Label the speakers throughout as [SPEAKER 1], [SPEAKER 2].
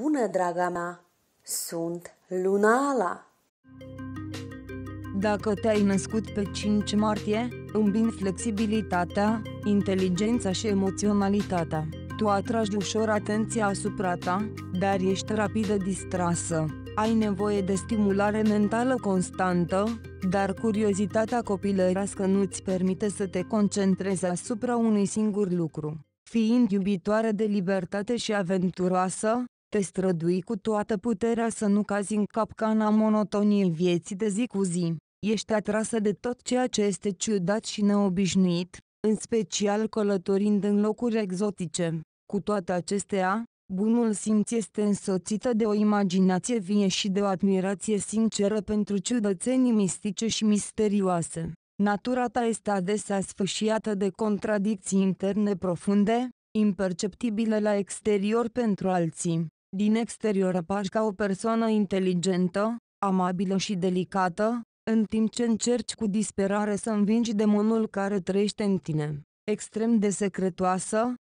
[SPEAKER 1] bună, draga mea! Sunt Lunala! Dacă te-ai născut pe 5 martie, îmbin flexibilitatea, inteligența și emoționalitatea. Tu atragi ușor atenția asupra ta, dar ești rapidă distrasă. Ai nevoie de stimulare mentală constantă, dar curiozitatea copilărească nu-ți permite să te concentrezi asupra unui singur lucru. Fiind iubitoare de libertate și aventuroasă, te strădui cu toată puterea să nu cazi în capcana monotoniei vieții de zi cu zi. Ești atrasă de tot ceea ce este ciudat și neobișnuit, în special călătorind în locuri exotice. Cu toate acestea, bunul simț este însoțită de o imaginație vie și de o admirație sinceră pentru ciudățenii mistice și misterioase. Natura ta este adesea sfâșiată de contradicții interne profunde, imperceptibile la exterior pentru alții. Din exterior apași ca o persoană inteligentă, amabilă și delicată, în timp ce încerci cu disperare să învingi demonul care trăiește în tine. Extrem de secretoasă,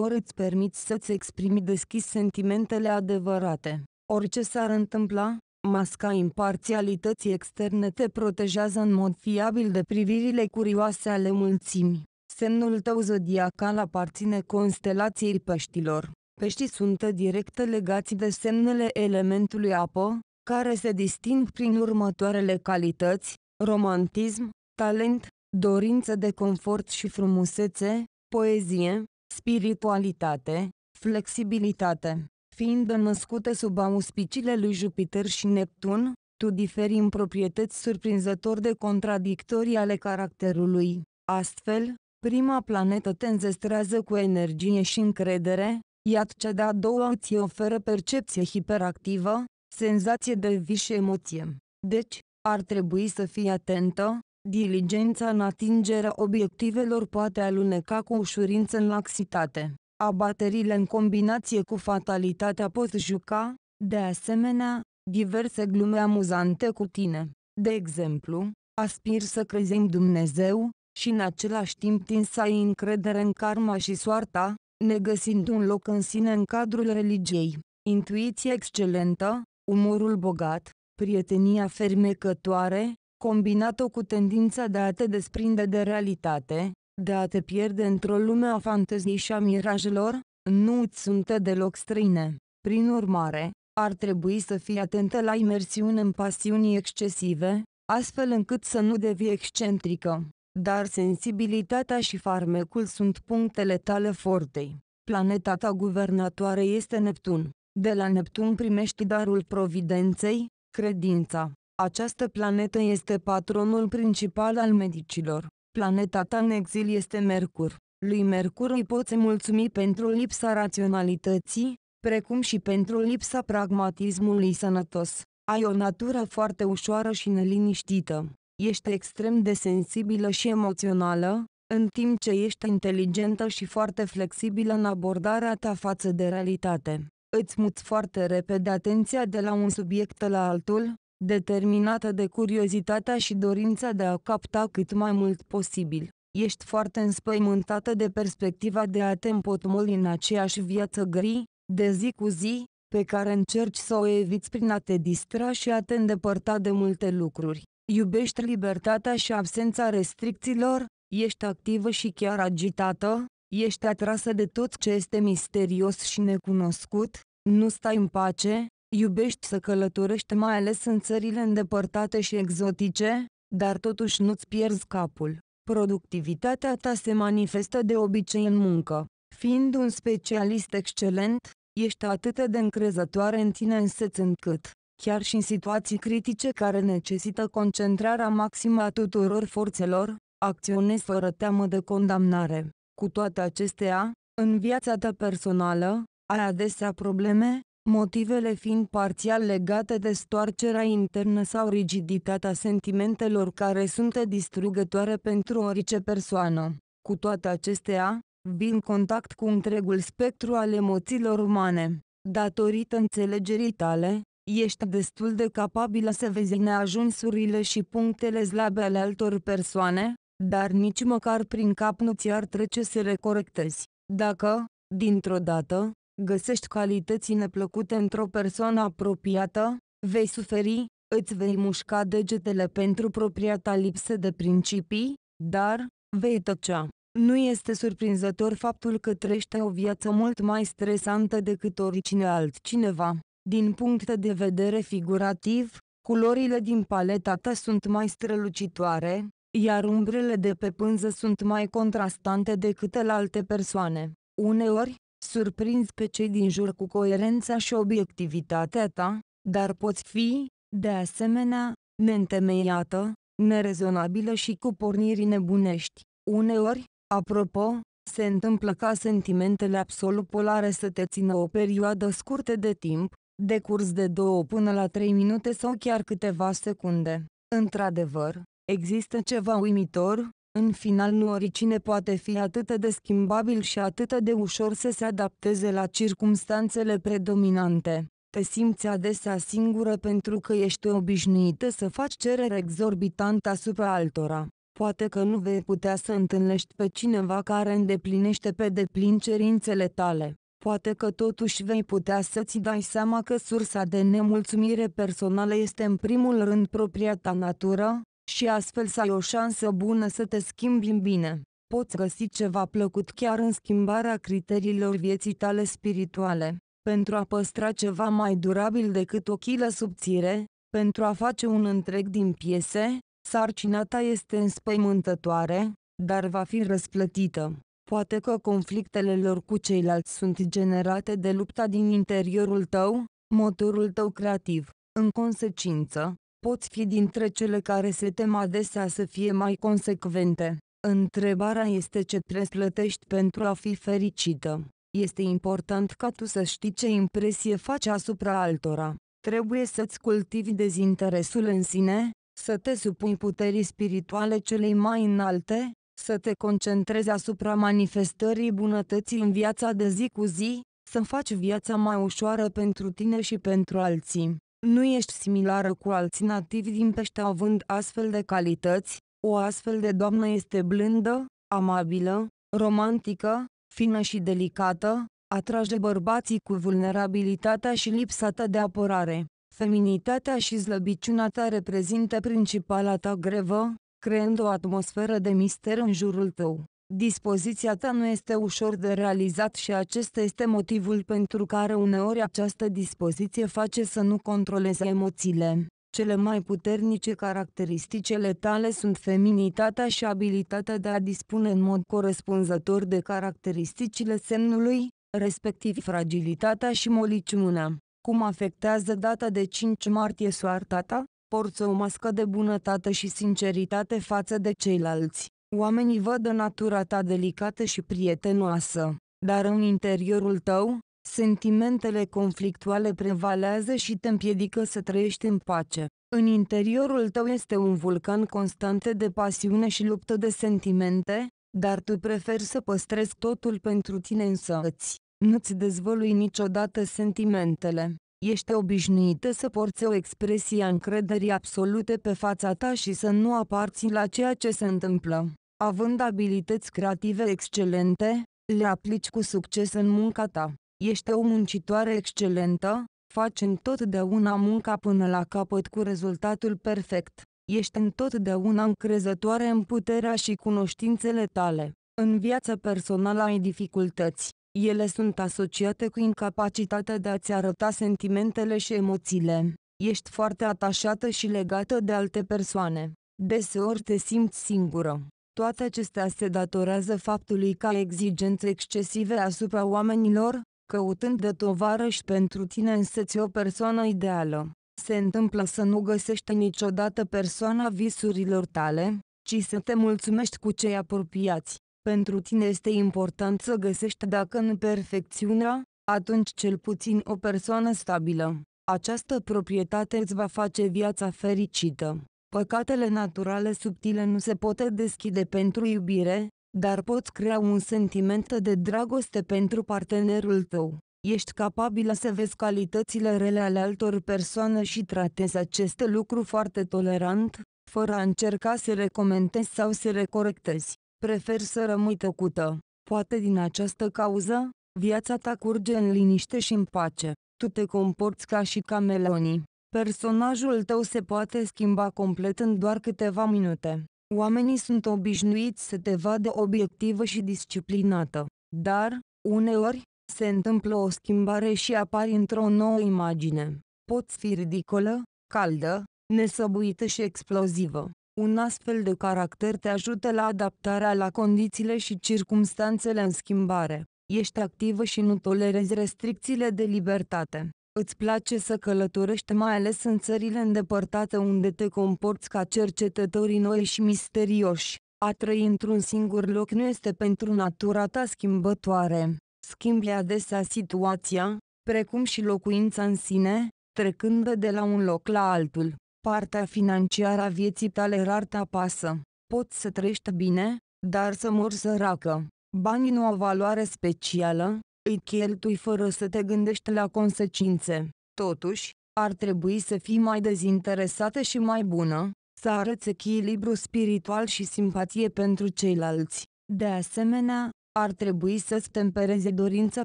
[SPEAKER 1] ori îți permiți să-ți exprimi deschis sentimentele adevărate. Orice s-ar întâmpla, masca imparțialității externe te protejează în mod fiabil de privirile curioase ale mulțimii. Semnul tău zodiacal aparține constelației peștilor. Peștii păi sunt direct legați de semnele elementului apă, care se disting prin următoarele calități, romantism, talent, dorință de confort și frumusețe, poezie, spiritualitate, flexibilitate. Fiind născute sub auspiciile lui Jupiter și Neptun, tu diferi în proprietăți surprinzător de contradictorii ale caracterului. Astfel, prima planetă te înzestrează cu energie și încredere, Iată cea de-a doua îți oferă percepție hiperactivă, senzație de vis și emoție. Deci, ar trebui să fii atentă, diligența în atingerea obiectivelor poate aluneca cu ușurință în laxitate. Abaterile în combinație cu fatalitatea pot juca, de asemenea, diverse glume amuzante cu tine. De exemplu, aspir să crezi în Dumnezeu, și în același timp tin să ai încredere în karma și soarta, negăsind un loc în sine în cadrul religiei, intuiție excelentă, umorul bogat, prietenia fermecătoare, combinată cu tendința de a te desprinde de realitate, de a te pierde într-o lume a fanteziei și a mirajelor, nu îți sunt deloc străine. Prin urmare, ar trebui să fii atentă la imersiune în pasiuni excesive, astfel încât să nu devii excentrică dar sensibilitatea și farmecul sunt punctele tale fortei. Planeta ta guvernatoare este Neptun. De la Neptun primești darul providenței, credința. Această planetă este patronul principal al medicilor. Planeta ta în exil este Mercur. Lui Mercur îi poți mulțumi pentru lipsa raționalității, precum și pentru lipsa pragmatismului sănătos. Ai o natură foarte ușoară și neliniștită. Ești extrem de sensibilă și emoțională, în timp ce ești inteligentă și foarte flexibilă în abordarea ta față de realitate. Îți muți foarte repede atenția de la un subiect la altul, determinată de curiozitatea și dorința de a capta cât mai mult posibil. Ești foarte înspăimântată de perspectiva de a te împotmoli în aceeași viață gri, de zi cu zi, pe care încerci să o eviți prin a te distra și a te îndepărta de multe lucruri. Iubești libertatea și absența restricțiilor? Ești activă și chiar agitată? Ești atrasă de tot ce este misterios și necunoscut? Nu stai în pace? Iubești să călătorești mai ales în țările îndepărtate și exotice? Dar totuși nu-ți pierzi capul. Productivitatea ta se manifestă de obicei în muncă. Fiind un specialist excelent, ești atât de încrezătoare în tine însăți încât chiar și în situații critice care necesită concentrarea maximă a tuturor forțelor, acționezi fără teamă de condamnare. Cu toate acestea, în viața ta personală, ai adesea probleme, motivele fiind parțial legate de stoarcerea internă sau rigiditatea sentimentelor care sunt distrugătoare pentru orice persoană. Cu toate acestea, vin în contact cu întregul spectru al emoțiilor umane. Datorită înțelegerii tale, ești destul de capabilă să vezi neajunsurile și punctele slabe ale altor persoane, dar nici măcar prin cap nu ți-ar trece să le corectezi. Dacă, dintr-o dată, găsești calități neplăcute într-o persoană apropiată, vei suferi, îți vei mușca degetele pentru propria ta lipsă de principii, dar, vei tăcea. Nu este surprinzător faptul că trăiește o viață mult mai stresantă decât oricine altcineva. Din punct de vedere figurativ, culorile din paleta ta sunt mai strălucitoare, iar umbrele de pe pânză sunt mai contrastante decât la alte persoane. Uneori, surprinzi pe cei din jur cu coerența și obiectivitatea ta, dar poți fi, de asemenea, neîntemeiată, nerezonabilă și cu porniri nebunești. Uneori, apropo, se întâmplă ca sentimentele absolut polare să te țină o perioadă scurtă de timp, de curs de 2 până la 3 minute sau chiar câteva secunde. Într-adevăr, există ceva uimitor, în final nu oricine poate fi atât de schimbabil și atât de ușor să se adapteze la circumstanțele predominante. Te simți adesea singură pentru că ești obișnuită să faci cerere exorbitant asupra altora. Poate că nu vei putea să întâlnești pe cineva care îndeplinește pe deplin cerințele tale. Poate că totuși vei putea să-ți dai seama că sursa de nemulțumire personală este în primul rând propria ta natură, și astfel să ai o șansă bună să te schimbi în bine. Poți găsi ceva plăcut chiar în schimbarea criteriilor vieții tale spirituale, pentru a păstra ceva mai durabil decât o chilă subțire, pentru a face un întreg din piese, sarcina ta este înspăimântătoare, dar va fi răsplătită. Poate că conflictele lor cu ceilalți sunt generate de lupta din interiorul tău, motorul tău creativ. În consecință, poți fi dintre cele care se tem adesea să fie mai consecvente. Întrebarea este ce plătești pentru a fi fericită. Este important ca tu să știi ce impresie faci asupra altora. Trebuie să-ți cultivi dezinteresul în sine, să te supui puterii spirituale celei mai înalte, să te concentrezi asupra manifestării bunătății în viața de zi cu zi, să faci viața mai ușoară pentru tine și pentru alții. Nu ești similară cu alții nativi din pește având astfel de calități, o astfel de doamnă este blândă, amabilă, romantică, fină și delicată, atrage bărbații cu vulnerabilitatea și lipsa ta de apărare. Feminitatea și slăbiciunea ta reprezintă principala ta grevă, creând o atmosferă de mister în jurul tău. Dispoziția ta nu este ușor de realizat și acesta este motivul pentru care uneori această dispoziție face să nu controleze emoțiile. Cele mai puternice caracteristicele tale sunt feminitatea și abilitatea de a dispune în mod corespunzător de caracteristicile semnului, respectiv fragilitatea și moliciunea. Cum afectează data de 5 martie soarta ta? porți o mască de bunătate și sinceritate față de ceilalți. Oamenii văd natura ta delicată și prietenoasă, dar în interiorul tău, sentimentele conflictuale prevalează și te împiedică să trăiești în pace. În interiorul tău este un vulcan constant de pasiune și luptă de sentimente, dar tu preferi să păstrezi totul pentru tine însăți. Nu-ți dezvălui niciodată sentimentele. Ești obișnuită să porți o expresie a încrederii absolute pe fața ta și să nu aparții la ceea ce se întâmplă. Având abilități creative excelente, le aplici cu succes în munca ta. Ești o muncitoare excelentă, faci întotdeauna munca până la capăt cu rezultatul perfect. Ești întotdeauna încrezătoare în puterea și cunoștințele tale. În viața personală ai dificultăți. Ele sunt asociate cu incapacitatea de a-ți arăta sentimentele și emoțiile. Ești foarte atașată și legată de alte persoane. Deseori te simți singură. Toate acestea se datorează faptului că ai exigențe excesive asupra oamenilor, căutând de tovarăși pentru tine însăți o persoană ideală. Se întâmplă să nu găsești niciodată persoana visurilor tale, ci să te mulțumești cu cei apropiați. Pentru tine este important să găsești dacă nu perfecțiunea, atunci cel puțin o persoană stabilă. Această proprietate îți va face viața fericită. Păcatele naturale subtile nu se pot deschide pentru iubire, dar poți crea un sentiment de dragoste pentru partenerul tău. Ești capabilă să vezi calitățile rele ale altor persoane și tratezi acest lucru foarte tolerant, fără a încerca să le comentezi sau să le corectezi. Prefer să rămâi tăcută. Poate din această cauză, viața ta curge în liniște și în pace. Tu te comporți ca și camelonii. Personajul tău se poate schimba complet în doar câteva minute. Oamenii sunt obișnuiți să te vadă obiectivă și disciplinată. Dar, uneori, se întâmplă o schimbare și apari într-o nouă imagine. Poți fi ridicolă, caldă, nesăbuită și explozivă. Un astfel de caracter te ajută la adaptarea la condițiile și circumstanțele în schimbare. Ești activă și nu tolerezi restricțiile de libertate. Îți place să călătorești mai ales în țările îndepărtate unde te comporți ca cercetătorii noi și misterioși. A trăi într-un singur loc nu este pentru natura ta schimbătoare. Schimbi adesea situația, precum și locuința în sine, trecând de la un loc la altul partea financiară a vieții tale rar te apasă. Poți să trăiești bine, dar să mor săracă. Banii nu au valoare specială, îi cheltui fără să te gândești la consecințe. Totuși, ar trebui să fii mai dezinteresată și mai bună, să arăți echilibru spiritual și simpatie pentru ceilalți. De asemenea, ar trebui să-ți tempereze dorința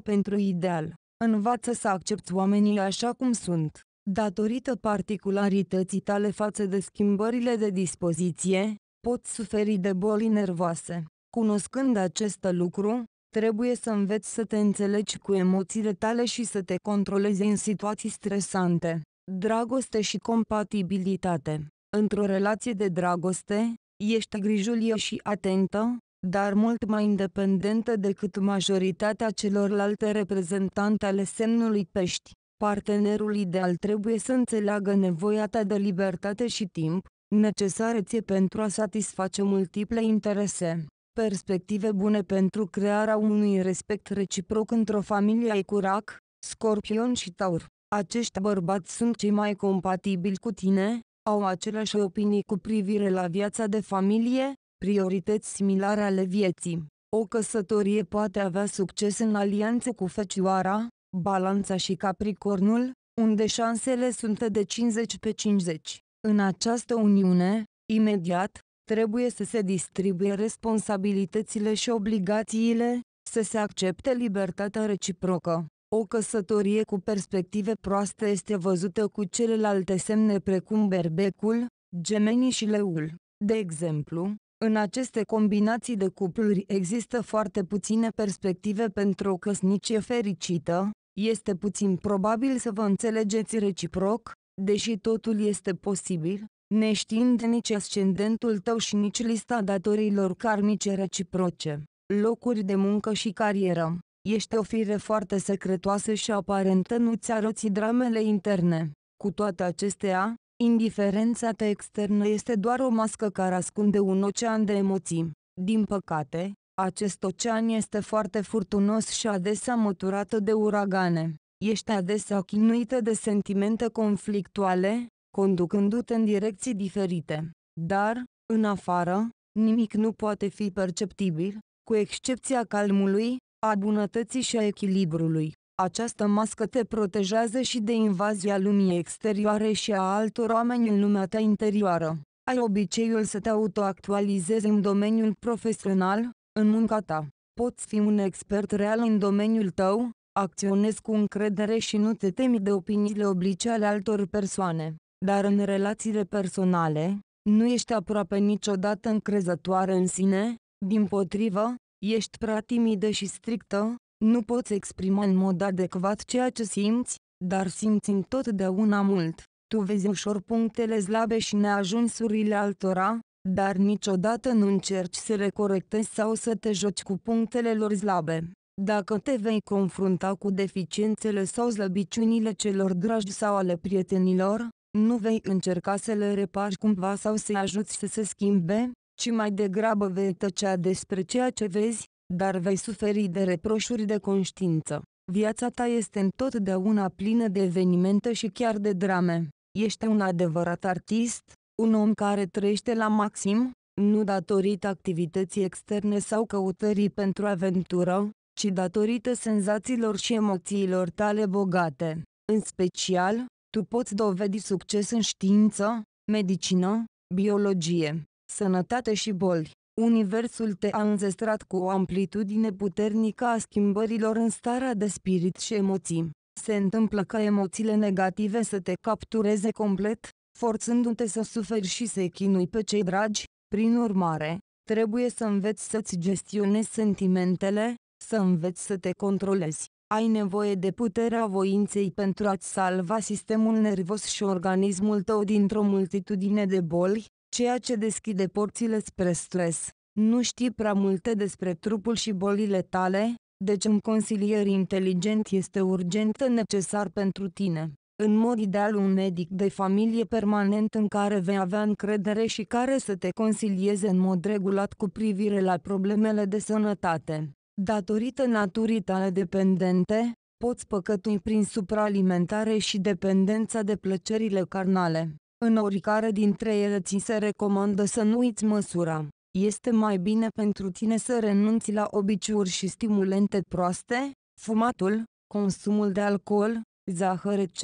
[SPEAKER 1] pentru ideal. Învață să accepti oamenii așa cum sunt datorită particularității tale față de schimbările de dispoziție, poți suferi de boli nervoase. Cunoscând acest lucru, trebuie să înveți să te înțelegi cu emoțiile tale și să te controlezi în situații stresante. Dragoste și compatibilitate Într-o relație de dragoste, ești grijulie și atentă, dar mult mai independentă decât majoritatea celorlalte reprezentante ale semnului pești. Partenerul ideal trebuie să înțeleagă nevoia ta de libertate și timp, necesare ție pentru a satisface multiple interese. Perspective bune pentru crearea unui respect reciproc într-o familie ai curac, scorpion și taur. Acești bărbați sunt cei mai compatibili cu tine, au aceleași opinii cu privire la viața de familie, priorități similare ale vieții. O căsătorie poate avea succes în alianță cu fecioara, Balanța și Capricornul, unde șansele sunt de 50 pe 50. În această uniune, imediat, trebuie să se distribuie responsabilitățile și obligațiile, să se accepte libertatea reciprocă. O căsătorie cu perspective proaste este văzută cu celelalte semne precum berbecul, gemenii și leul. De exemplu, în aceste combinații de cupluri există foarte puține perspective pentru o căsnicie fericită, este puțin probabil să vă înțelegeți reciproc, deși totul este posibil, neștiind nici ascendentul tău și nici lista datorilor karmice reciproce, locuri de muncă și carieră. Ești o fire foarte secretoasă și aparentă nu-ți arăți dramele interne. Cu toate acestea, indiferența ta externă este doar o mască care ascunde un ocean de emoții. Din păcate, acest ocean este foarte furtunos și adesea măturată de uragane. Ești adesea chinuită de sentimente conflictuale, conducându-te în direcții diferite. Dar, în afară, nimic nu poate fi perceptibil, cu excepția calmului, a bunătății și a echilibrului. Această mască te protejează și de invazia lumii exterioare și a altor oameni în lumea ta interioară. Ai obiceiul să te autoactualizezi în domeniul profesional, în munca ta, poți fi un expert real în domeniul tău, acționezi cu încredere și nu te temi de opiniile oblice ale altor persoane. Dar în relațiile personale, nu ești aproape niciodată încrezătoare în sine, din potrivă, ești prea timidă și strictă, nu poți exprima în mod adecvat ceea ce simți, dar simți întotdeauna mult. Tu vezi ușor punctele slabe și neajunsurile altora, dar niciodată nu încerci să le corectezi sau să te joci cu punctele lor slabe. Dacă te vei confrunta cu deficiențele sau slăbiciunile celor dragi sau ale prietenilor, nu vei încerca să le repari cumva sau să-i ajuți să se schimbe, ci mai degrabă vei tăcea despre ceea ce vezi, dar vei suferi de reproșuri de conștiință. Viața ta este întotdeauna plină de evenimente și chiar de drame. Ești un adevărat artist, un om care trăiește la maxim, nu datorită activității externe sau căutării pentru aventură, ci datorită senzațiilor și emoțiilor tale bogate. În special, tu poți dovedi succes în știință, medicină, biologie, sănătate și boli. Universul te-a înzestrat cu o amplitudine puternică a schimbărilor în starea de spirit și emoții. Se întâmplă ca emoțiile negative să te captureze complet, forțându-te să suferi și să-i chinui pe cei dragi, prin urmare, trebuie să înveți să-ți gestionezi sentimentele, să înveți să te controlezi. Ai nevoie de puterea voinței pentru a-ți salva sistemul nervos și organismul tău dintr-o multitudine de boli, ceea ce deschide porțile spre stres. Nu știi prea multe despre trupul și bolile tale, deci un consilier inteligent este urgent necesar pentru tine. În mod ideal un medic de familie permanent în care vei avea încredere și care să te consilieze în mod regulat cu privire la problemele de sănătate. Datorită naturii tale dependente, poți păcătui prin supraalimentare și dependența de plăcerile carnale. În oricare dintre ele ți se recomandă să nu uiți măsura. Este mai bine pentru tine să renunți la obiciuri și stimulente proaste, fumatul, consumul de alcool, zahăr etc.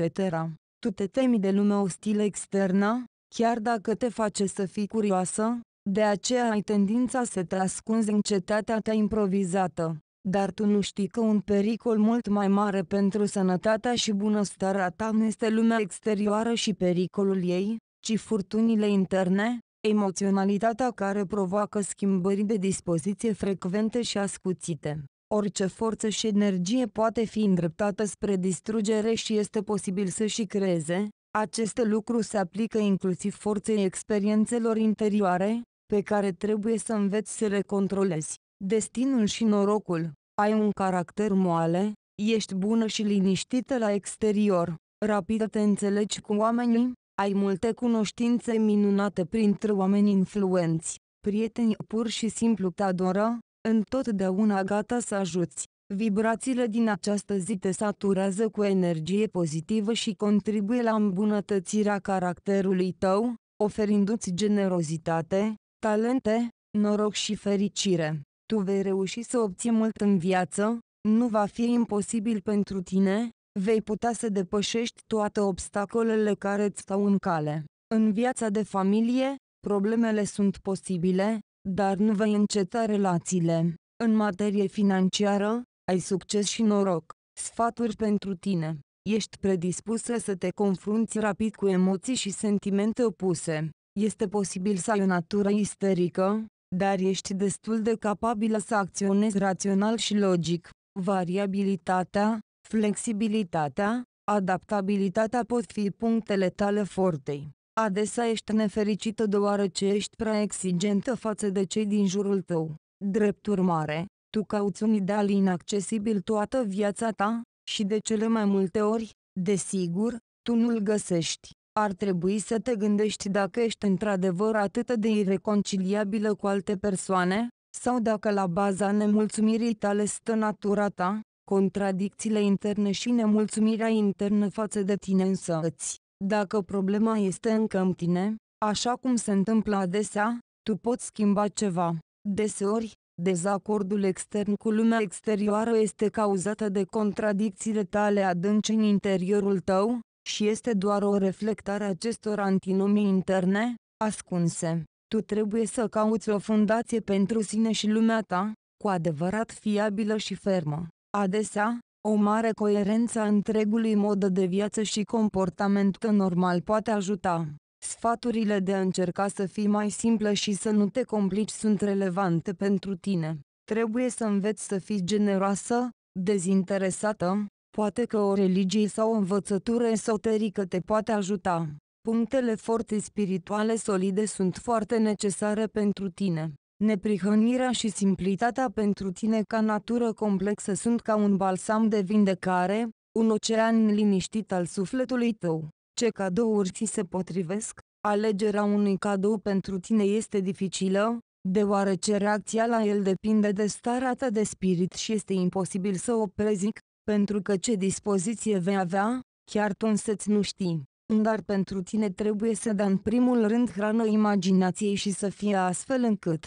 [SPEAKER 1] Tu te temi de lumea ostilă externă, chiar dacă te face să fii curioasă, de aceea ai tendința să te ascunzi în cetatea ta improvizată. Dar tu nu știi că un pericol mult mai mare pentru sănătatea și bunăstarea ta nu este lumea exterioară și pericolul ei, ci furtunile interne, emoționalitatea care provoacă schimbări de dispoziție frecvente și ascuțite. Orice forță și energie poate fi îndreptată spre distrugere și este posibil să și creeze, acest lucru se aplică inclusiv forței experiențelor interioare, pe care trebuie să înveți să le controlezi. Destinul și norocul. Ai un caracter moale, ești bună și liniștită la exterior, rapidă te înțelegi cu oamenii, ai multe cunoștințe minunate printre oameni influenți, prietenii pur și simplu te adoră, întotdeauna gata să ajuți. Vibrațiile din această zi te saturează cu energie pozitivă și contribuie la îmbunătățirea caracterului tău, oferindu-ți generozitate, talente, noroc și fericire. Tu vei reuși să obții mult în viață, nu va fi imposibil pentru tine, vei putea să depășești toate obstacolele care îți stau în cale. În viața de familie, problemele sunt posibile, dar nu vei înceta relațiile. În materie financiară, ai succes și noroc. Sfaturi pentru tine. Ești predispusă să te confrunți rapid cu emoții și sentimente opuse. Este posibil să ai o natură isterică, dar ești destul de capabilă să acționezi rațional și logic. Variabilitatea, flexibilitatea, adaptabilitatea pot fi punctele tale forte. Adesea ești nefericită deoarece ești prea exigentă față de cei din jurul tău. Drept urmare, tu cauți un ideal inaccesibil toată viața ta, și de cele mai multe ori, desigur, tu nu-l găsești. Ar trebui să te gândești dacă ești într-adevăr atât de ireconciliabilă cu alte persoane, sau dacă la baza nemulțumirii tale stă natura ta, contradicțiile interne și nemulțumirea internă față de tine însăți. Dacă problema este încă în tine, așa cum se întâmplă adesea, tu poți schimba ceva. Deseori, dezacordul extern cu lumea exterioară este cauzată de contradicțiile tale adânci în interiorul tău, și este doar o reflectare a acestor antinomii interne, ascunse. Tu trebuie să cauți o fundație pentru sine și lumea ta, cu adevărat fiabilă și fermă. Adesea, o mare coerență a întregului mod de viață și comportament normal poate ajuta. Sfaturile de a încerca să fii mai simplă și să nu te complici sunt relevante pentru tine. Trebuie să înveți să fii generoasă, dezinteresată, poate că o religie sau o învățătură esoterică te poate ajuta. Punctele forte spirituale solide sunt foarte necesare pentru tine. Neprihănirea și simplitatea pentru tine ca natură complexă sunt ca un balsam de vindecare, un ocean liniștit al sufletului tău. Ce cadouri ți se potrivesc? Alegerea unui cadou pentru tine este dificilă, deoarece reacția la el depinde de starea ta de spirit și este imposibil să o prezic, pentru că ce dispoziție vei avea, chiar tu însăți nu știi. Dar pentru tine trebuie să dea în primul rând hrană imaginației și să fie astfel încât